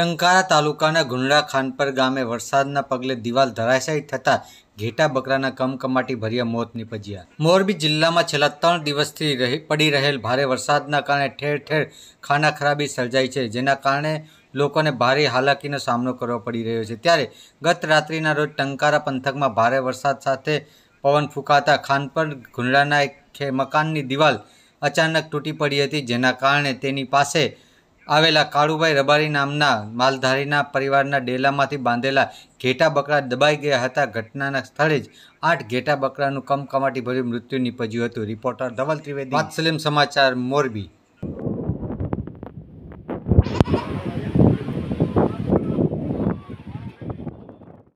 ટંકારા તાલુકાના ગુંડળા ખાનપર ગામે વરસાદના પગલે દિવાલ ધરાશાયી થતાં ઘેટા બકરાના કમકમાટી ભર્યા મોત નીપજ્યા મોરબી જિલ્લામાં છેલ્લા ત્રણ દિવસથી પડી રહેલ ભારે વરસાદના કારણે ઠેર ઠેર ખાના ખરાબી સર્જાઈ છે જેના કારણે લોકોને ભારે હાલાકીનો સામનો કરવો પડી રહ્યો છે ત્યારે ગત રાત્રિના રોજ ટંકારા પંથકમાં ભારે વરસાદ સાથે પવન ફૂંકાતા ખાનપર ગુંડાના એક મકાનની દિવાલ અચાનક તૂટી પડી હતી જેના કારણે તેની પાસે આવેલા કાળુભાઈ રબારી નામના માલધારીના પરિવારના ડેલામાંથી બાંધેલા ઘેટા બકરા દબાઈ ગયા હતા ઘટનાના સ્થળે જ આઠ ઘેટા બકરાનું કમકમાટી ભર્યું મૃત્યુ નીપજ્યું હતું રિપોર્ટર ધવલ ત્રિવેદી વાત સમાચાર મોરબી